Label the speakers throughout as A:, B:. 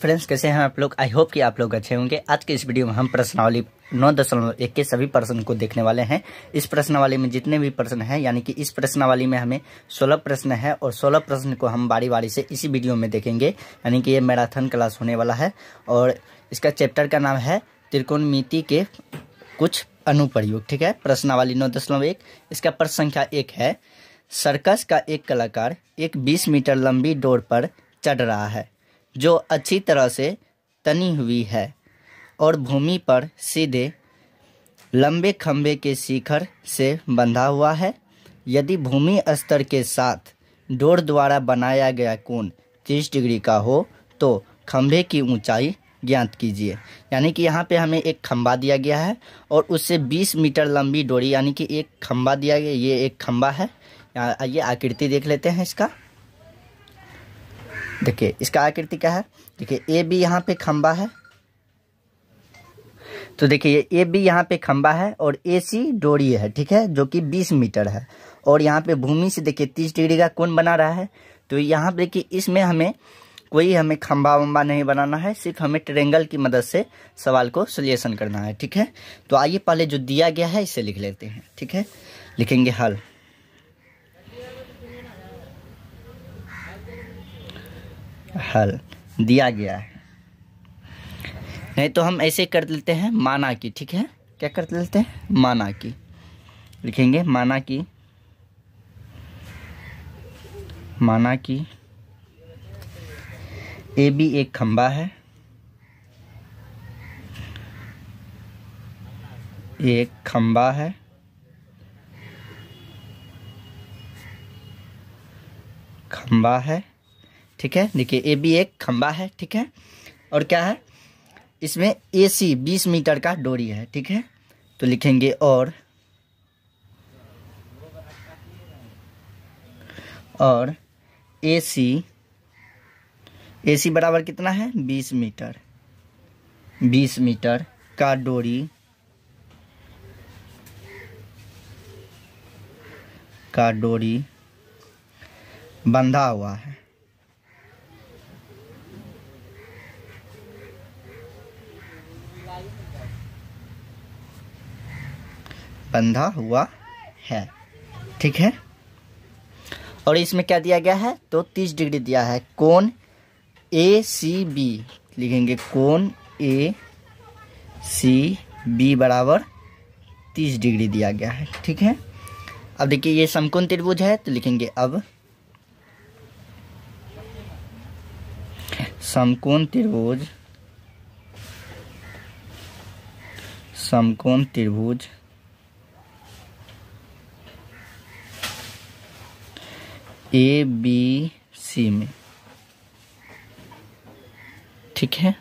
A: friends कैसे हैं आप लोग आई होप कि आप लोग अच्छे होंगे आज के इस वीडियो में हम प्रश्नावली नौ दशमलव एक के सभी प्रश्न को देखने वाले हैं इस प्रश्नावली में जितने भी प्रश्न हैं यानी कि इस प्रश्नावली में हमें सोलह प्रश्न है और सोलह प्रश्न को हम बारी बारी से इसी वीडियो में देखेंगे यानी कि ये मैराथन क्लास होने वाला है और इसका चैप्टर का नाम है त्रिकोणमिति के कुछ अनुप्रयोग ठीक है प्रश्नावली नौ दशमलव एक इसका प्रश्न संख्या एक है सर्कस का एक कलाकार एक बीस मीटर लंबी डोर पर चढ़ रहा है जो अच्छी तरह से तनी हुई है और भूमि पर सीधे लंबे खंभे के शिखर से बंधा हुआ है यदि भूमि स्तर के साथ डोर द्वारा बनाया गया कोण 30 डिग्री का हो तो खंभे की ऊंचाई ज्ञात कीजिए यानी कि यहाँ पे हमें एक खम्बा दिया गया है और उससे 20 मीटर लंबी डोरी यानी कि एक खम्बा दिया गया ये एक खम्बा है आइए आकृति देख लेते हैं इसका देखिए इसका आकृति क्या है देखिए ए बी यहाँ पे खम्बा है तो देखिए ए बी यहाँ पे खम्बा है और ए सी डोरी है ठीक है जो कि बीस मीटर है और यहाँ पे भूमि से देखिए तीस डिग्री का कोण बना रहा है तो यहाँ पे देखिए इसमें हमें कोई हमें खम्बा वम्बा नहीं बनाना है सिर्फ हमें ट्रेंगल की मदद से सवाल को सोल्यूशन करना है ठीक है तो आइए पहले जो दिया गया है इसे लिख लेते हैं ठीक है लिखेंगे हल हल दिया गया है नहीं तो हम ऐसे कर लेते हैं माना की ठीक है क्या कर लेते हैं माना की लिखेंगे माना की माना की ए बी एक खंबा है एक खंबा है खंबा है ठीक है देखिए ए बी एक खंबा है ठीक है और क्या है इसमें ए सी बीस मीटर का डोरी है ठीक है तो लिखेंगे और और ए सी ए सी बराबर कितना है बीस मीटर बीस मीटर का डोरी का डोरी बंधा हुआ है बंधा हुआ है ठीक है और इसमें क्या दिया गया है तो तीस डिग्री दिया है कौन ए सी बी लिखेंगे कौन ए सी बी बराबर तीस डिग्री दिया गया है ठीक है अब देखिए ये समकोण त्रिभुज है तो लिखेंगे अब समकोण त्रिभुज समकोण त्रिभुज ए बी सी में ठीक है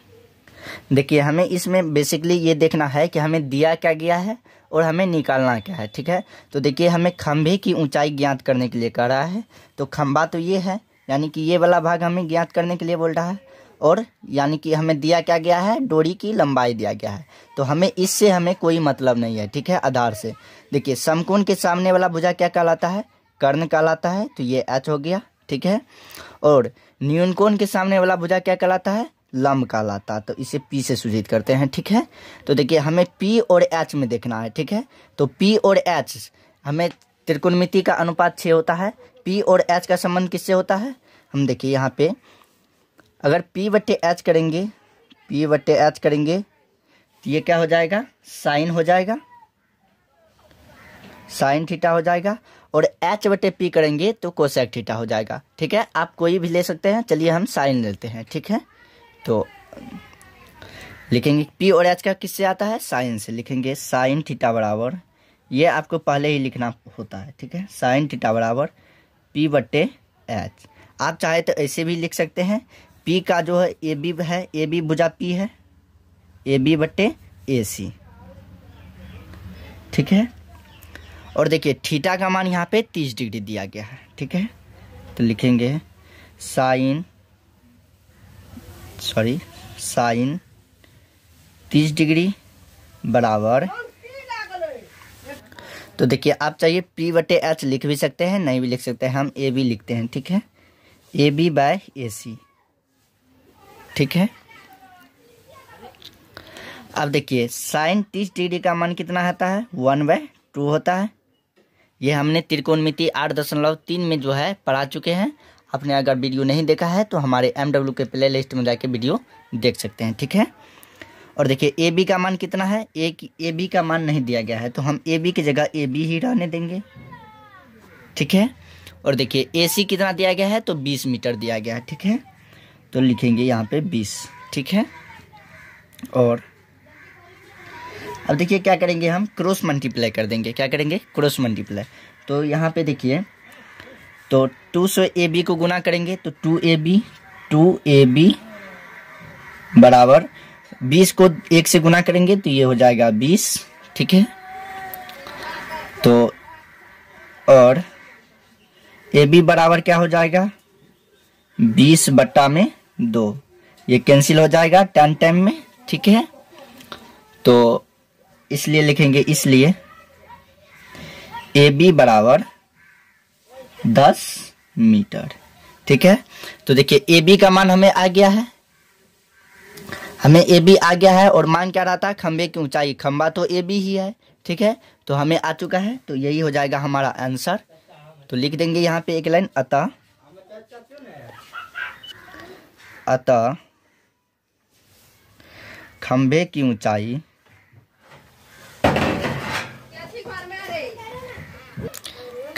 A: देखिए हमें इसमें बेसिकली ये देखना है कि हमें दिया क्या गया है और हमें निकालना क्या है ठीक है तो देखिए हमें खम्भे की ऊंचाई ज्ञात करने के लिए कह रहा है तो खंभा तो ये है यानी कि ये वाला भाग हमें ज्ञात करने के लिए बोल रहा है और यानी कि हमें दिया क्या गया है डोरी की लंबाई दिया गया है तो हमें इससे हमें कोई मतलब नहीं है ठीक है आधार से देखिए समकोण के सामने वाला भुजा क्या कहलाता है कर्ण कहलाता है तो ये एच हो गया ठीक है और न्यूनकोण के सामने वाला भुजा क्या कहलाता है लम्ब कहलाता है तो इसे पी से सूचित करते हैं ठीक है तो देखिए हमें पी और एच में देखना है ठीक है तो पी और एच हमें त्रिकोणमिति का अनुपात छः होता है पी और एच का संबंध किससे होता है हम देखिए यहाँ पे अगर पी बट्टे एच करेंगे पी बट्टे एच करेंगे तो ये क्या हो जाएगा साइन हो जाएगा साइन थीटा हो जाएगा और एच बटे पी करेंगे तो कोसेक थीटा हो जाएगा ठीक है आप कोई भी ले सकते हैं चलिए हम साइन लेते हैं ठीक है तो लिखेंगे पी और एच का किससे आता है साइन से लिखेंगे साइन थीटा बराबर ये आपको पहले ही लिखना होता है ठीक है साइन थीटा बराबर पी बटे एच आप चाहे तो ऐसे भी लिख सकते हैं पी का जो है ए बी है ए बी भुजा पी है ए बी बटे ए सी ठीक है और देखिए थीटा का मान यहाँ पे तीस डिग्री दिया गया है ठीक है तो लिखेंगे साइन सॉरी साइन तीस डिग्री बराबर तो देखिए आप चाहिए पी बटे एच लिख भी सकते हैं नहीं भी लिख सकते हैं हम ए बी लिखते हैं ठीक है ए बी बाय ए सी ठीक है अब देखिए साइन तीस डिग्री का मान कितना आता है वन बाय टू होता है ये हमने त्रिकोणमिति आठ दशमलव तीन में जो है पढ़ा चुके हैं आपने अगर वीडियो नहीं देखा है तो हमारे एम डब्ल्यू के प्ले लिस्ट में जाके वीडियो देख सकते हैं ठीक है और देखिए ए बी का मान कितना है ए की ए बी का मान नहीं दिया गया है तो हम ए बी की जगह ए बी ही रहने देंगे ठीक है और देखिए ए सी कितना दिया गया है तो बीस मीटर दिया गया है ठीक है तो लिखेंगे यहाँ पे बीस ठीक है और अब देखिए क्या करेंगे हम क्रॉस मल्टीप्लाई कर देंगे क्या करेंगे क्रॉस मल्टीप्लाई तो यहाँ पे देखिए तो टू से ए बी को गुना करेंगे तो two A B two A B बराबर बीस को एक से गुना करेंगे तो ये हो जाएगा बीस ठीक है तो और ए बी बराबर क्या हो जाएगा बीस बट्टा में दो ये कैंसिल हो जाएगा टेन टाइम में ठीक है तो इसलिए लिखेंगे इसलिए ए बी बराबर दस मीटर ठीक है तो देखिए ए बी का मान हमें आ गया है हमें ए बी आ गया है और मान क्या रहा था खंबे की ऊंचाई खंबा तो ए बी ही है ठीक है तो हमें आ चुका है तो यही हो जाएगा हमारा आंसर तो लिख देंगे यहाँ पे एक लाइन अतः अतः खंबे की ऊंचाई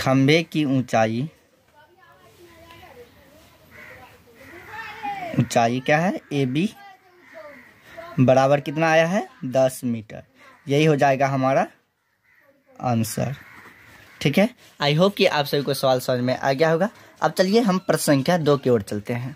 A: खंभे की ऊंचाई ऊंचाई क्या है ए बी बराबर कितना आया है दस मीटर यही हो जाएगा हमारा आंसर ठीक है आई होप कि आप सभी को सवाल समझ में आ गया होगा अब चलिए हम प्रश्न संख्या दो की ओर चलते हैं